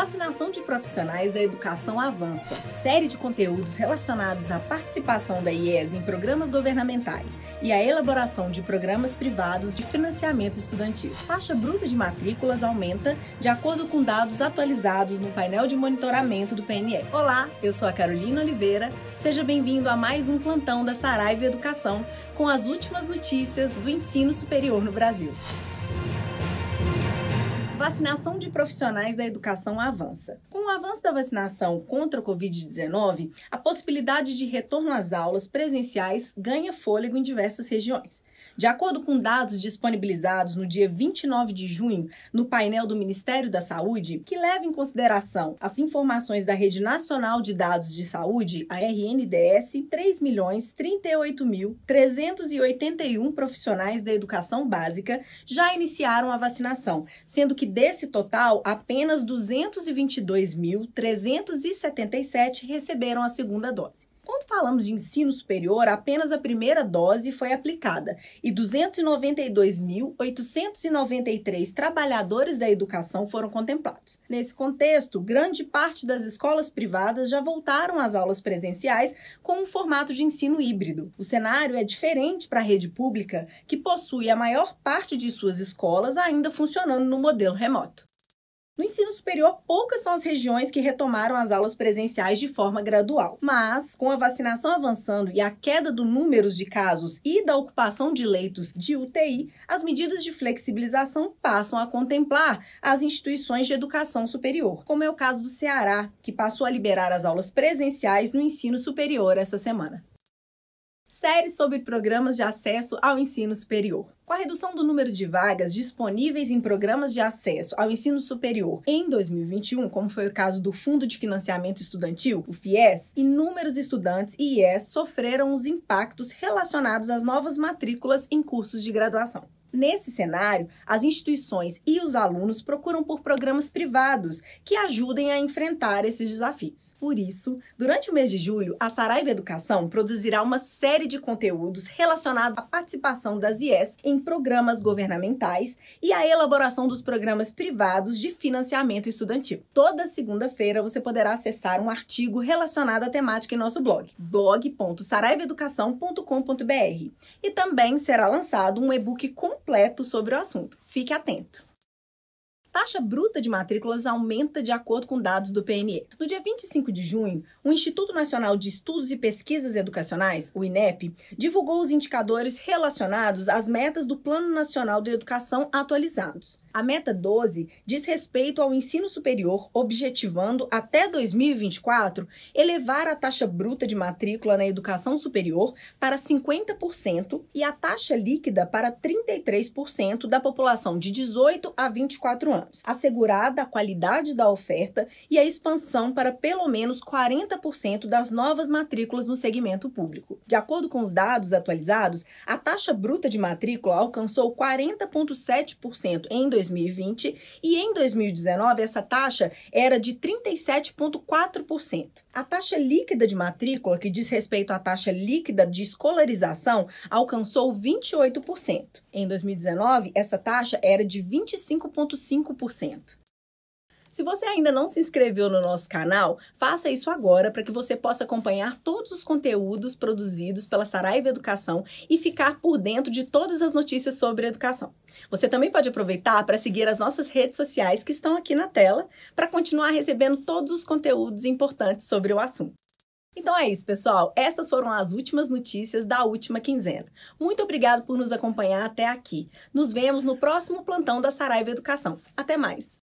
vacinação de profissionais da educação avança. Série de conteúdos relacionados à participação da IES em programas governamentais e à elaboração de programas privados de financiamento estudantil. Faixa bruta de matrículas aumenta de acordo com dados atualizados no painel de monitoramento do PNE. Olá, eu sou a Carolina Oliveira. Seja bem-vindo a mais um plantão da Saraiva Educação com as últimas notícias do ensino superior no Brasil vacinação de profissionais da educação avança. Com o avanço da vacinação contra o Covid-19, a possibilidade de retorno às aulas presenciais ganha fôlego em diversas regiões. De acordo com dados disponibilizados no dia 29 de junho, no painel do Ministério da Saúde, que leva em consideração as informações da Rede Nacional de Dados de Saúde, a RNDS, 3.038.381 profissionais da educação básica já iniciaram a vacinação, sendo que desse total, apenas 222.377 receberam a segunda dose falamos de ensino superior, apenas a primeira dose foi aplicada e 292.893 trabalhadores da educação foram contemplados. Nesse contexto, grande parte das escolas privadas já voltaram às aulas presenciais com um formato de ensino híbrido. O cenário é diferente para a rede pública, que possui a maior parte de suas escolas ainda funcionando no modelo remoto. No ensino superior, poucas são as regiões que retomaram as aulas presenciais de forma gradual. Mas, com a vacinação avançando e a queda do número de casos e da ocupação de leitos de UTI, as medidas de flexibilização passam a contemplar as instituições de educação superior, como é o caso do Ceará, que passou a liberar as aulas presenciais no ensino superior essa semana. Série sobre programas de acesso ao ensino superior. Com a redução do número de vagas disponíveis em programas de acesso ao ensino superior em 2021, como foi o caso do Fundo de Financiamento Estudantil, o FIES, inúmeros estudantes e IES sofreram os impactos relacionados às novas matrículas em cursos de graduação. Nesse cenário, as instituições e os alunos procuram por programas privados que ajudem a enfrentar esses desafios. Por isso, durante o mês de julho, a Saraiva Educação produzirá uma série de conteúdos relacionados à participação das IES em em programas governamentais e a elaboração dos programas privados de financiamento estudantil. Toda segunda-feira você poderá acessar um artigo relacionado à temática em nosso blog, blog.saraiveducação.com.br. E também será lançado um e-book completo sobre o assunto. Fique atento! taxa bruta de matrículas aumenta de acordo com dados do PNE. No dia 25 de junho, o Instituto Nacional de Estudos e Pesquisas Educacionais, o INEP, divulgou os indicadores relacionados às metas do Plano Nacional de Educação atualizados. A meta 12 diz respeito ao ensino superior, objetivando até 2024 elevar a taxa bruta de matrícula na educação superior para 50% e a taxa líquida para 33% da população de 18 a 24 anos anos, assegurada a qualidade da oferta e a expansão para pelo menos 40% das novas matrículas no segmento público. De acordo com os dados atualizados, a taxa bruta de matrícula alcançou 40,7% em 2020 e em 2019 essa taxa era de 37,4%. A taxa líquida de matrícula, que diz respeito à taxa líquida de escolarização, alcançou 28%. Em 2019, essa taxa era de 25,5%. 5%. Se você ainda não se inscreveu no nosso canal, faça isso agora para que você possa acompanhar todos os conteúdos produzidos pela Saraiva Educação e ficar por dentro de todas as notícias sobre educação. Você também pode aproveitar para seguir as nossas redes sociais que estão aqui na tela para continuar recebendo todos os conteúdos importantes sobre o assunto. Então é isso, pessoal. Essas foram as últimas notícias da última quinzena. Muito obrigado por nos acompanhar até aqui. Nos vemos no próximo plantão da Saraiva Educação. Até mais.